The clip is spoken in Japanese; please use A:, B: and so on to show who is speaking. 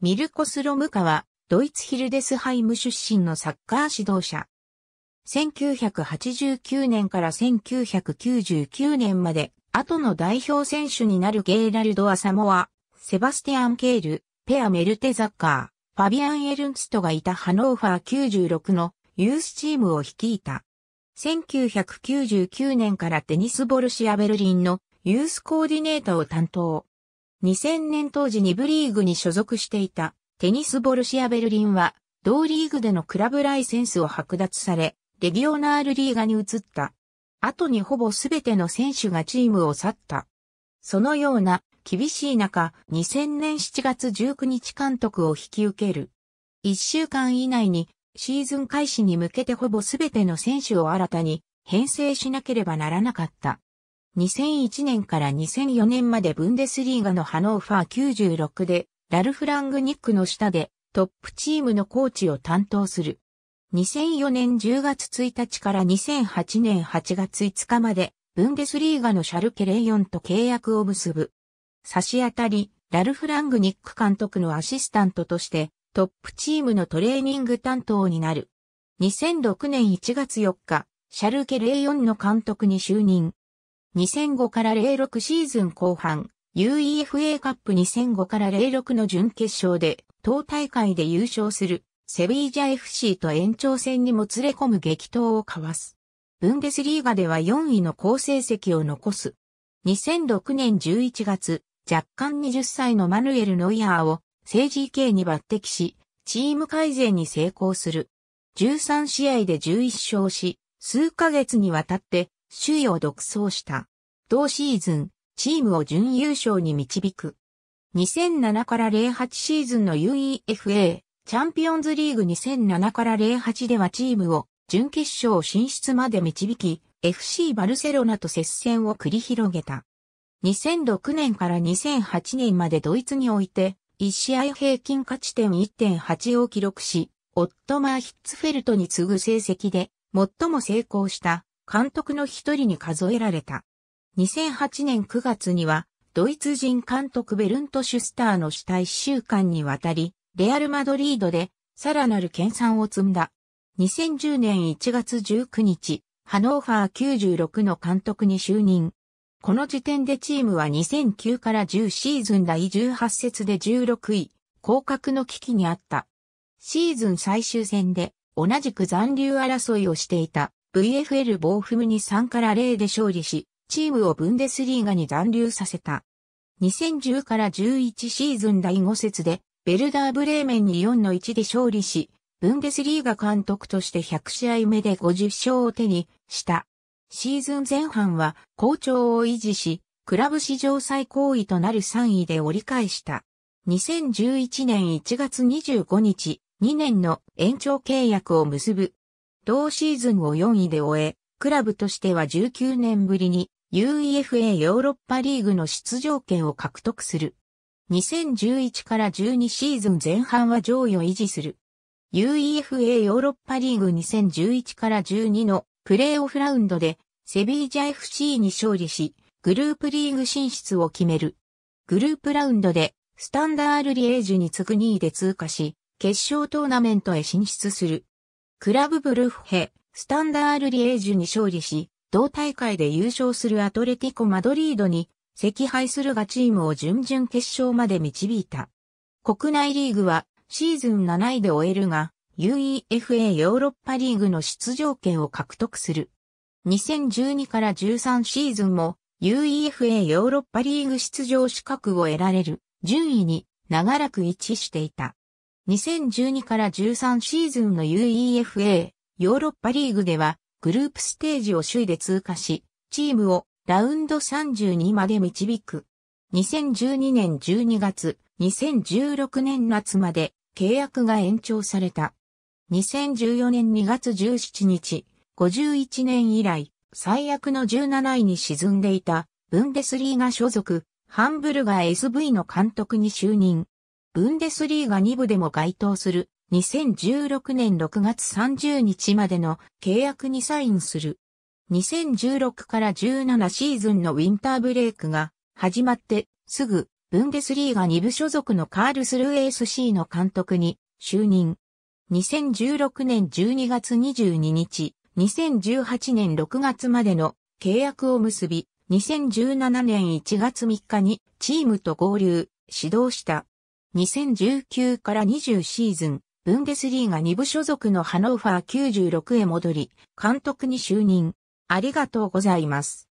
A: ミルコス・ロムカは、ドイツヒルデスハイム出身のサッカー指導者。1989年から1999年まで、後の代表選手になるゲイラルド・アサモア、セバスティアン・ケール、ペア・メルテザッカー、ファビアン・エルンストがいたハノーファー96のユースチームを率いた。1999年からテニスボルシア・ベルリンのユースコーディネーターを担当。2000年当時2部リーグに所属していたテニスボルシア・ベルリンは同リーグでのクラブライセンスを剥奪され、レギオナールリーガに移った。後にほぼすべての選手がチームを去った。そのような厳しい中、2000年7月19日監督を引き受ける。1週間以内にシーズン開始に向けてほぼすべての選手を新たに編成しなければならなかった。2001年から2004年までブンデスリーガのハノーファー96で、ラルフ・ラングニックの下でトップチームのコーチを担当する。2004年10月1日から2008年8月5日まで、ブンデスリーガのシャルケ・レイヨンと契約を結ぶ。差し当たり、ラルフ・ラングニック監督のアシスタントとして、トップチームのトレーニング担当になる。2006年1月4日、シャルケ・レイヨンの監督に就任。2005から06シーズン後半、UEFA カップ2005から06の準決勝で、当大会で優勝する、セビージャ FC と延長戦にも連れ込む激闘を交わす。ブンデスリーガでは4位の好成績を残す。2006年11月、若干20歳のマヌエル・ノイアーを、政治系に抜擢し、チーム改善に成功する。13試合で11勝し、数ヶ月にわたって首位を独走した。同シーズン、チームを準優勝に導く。2007から08シーズンの UEFA チャンピオンズリーグ2007から08ではチームを準決勝進出まで導き、FC バルセロナと接戦を繰り広げた。2006年から2008年までドイツにおいて、1試合平均価値点1.8を記録し、オットマー・ヒッツフェルトに次ぐ成績で、最も成功した監督の一人に数えられた。2008年9月には、ドイツ人監督ベルント・シュスターの死体1週間にわたり、レアル・マドリードで、さらなる研鑽を積んだ。2010年1月19日、ハノーファー96の監督に就任。この時点でチームは2009から10シーズン第18節で16位、降格の危機にあった。シーズン最終戦で同じく残留争いをしていた VFL ボーフムに3から0で勝利し、チームをブンデスリーガに残留させた。2010から11シーズン第5節で、ベルダーブレーメンに4の1で勝利し、ブンデスリーガ監督として100試合目で50勝を手にした。シーズン前半は好調を維持し、クラブ史上最高位となる3位で折り返した。2011年1月25日、2年の延長契約を結ぶ同シーズンを4位で終え、クラブとしては19年ぶりに UEFA ヨーロッパリーグの出場権を獲得する。2011から12シーズン前半は上位を維持する。UEFA ヨーロッパリーグ2011から12のプレーオフラウンドでセビージャ FC に勝利し、グループリーグ進出を決める。グループラウンドでスタンダールリエージュに次ぐ2位で通過し、決勝トーナメントへ進出する。クラブブルフヘ、スタンダールリエージュに勝利し、同大会で優勝するアトレティコ・マドリードに、赤敗するがチームを準々決勝まで導いた。国内リーグはシーズン7位で終えるが、UEFA ヨーロッパリーグの出場権を獲得する。2012から13シーズンも UEFA ヨーロッパリーグ出場資格を得られる順位に長らく一致していた。2012から13シーズンの UEFA ヨーロッパリーグではグループステージを首位で通過し、チームをラウンド32まで導く。2012年12月、2016年夏まで契約が延長された。2014年2月17日、51年以来、最悪の17位に沈んでいた、ブンデスリーガ所属、ハンブルガー SV の監督に就任。ブンデスリーガ2部でも該当する2016年6月30日までの契約にサインする。2016から17シーズンのウィンターブレイクが始まってすぐブンデスリーガ2部所属のカールスルー AC の監督に就任。2016年12月22日、2018年6月までの契約を結び、2017年1月3日にチームと合流、指導した2019から20シーズン、ブンデスリーが2部所属のハノーファー96へ戻り、監督に就任。ありがとうございます。